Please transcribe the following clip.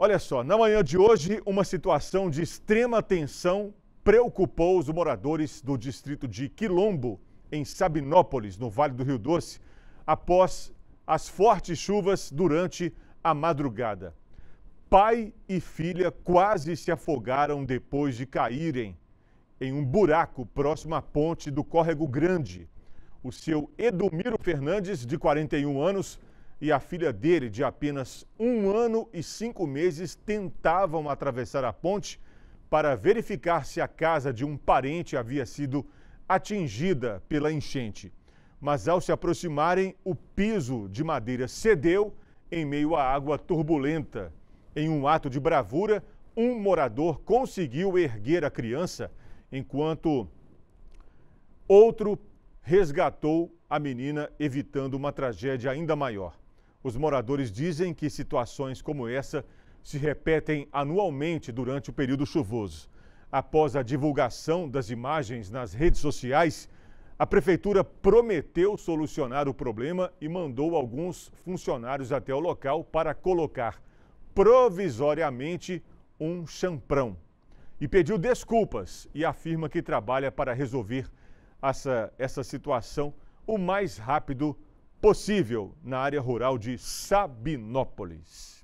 Olha só, na manhã de hoje, uma situação de extrema tensão preocupou os moradores do distrito de Quilombo, em Sabinópolis, no Vale do Rio Doce, após as fortes chuvas durante a madrugada. Pai e filha quase se afogaram depois de caírem em um buraco próximo à ponte do Córrego Grande. O seu Edomiro Fernandes, de 41 anos, e a filha dele, de apenas um ano e cinco meses, tentavam atravessar a ponte para verificar se a casa de um parente havia sido atingida pela enchente. Mas ao se aproximarem, o piso de madeira cedeu em meio à água turbulenta. Em um ato de bravura, um morador conseguiu erguer a criança, enquanto outro resgatou a menina, evitando uma tragédia ainda maior. Os moradores dizem que situações como essa se repetem anualmente durante o período chuvoso. Após a divulgação das imagens nas redes sociais, a prefeitura prometeu solucionar o problema e mandou alguns funcionários até o local para colocar provisoriamente um champrão. E pediu desculpas e afirma que trabalha para resolver essa, essa situação o mais rápido possível possível na área rural de Sabinópolis.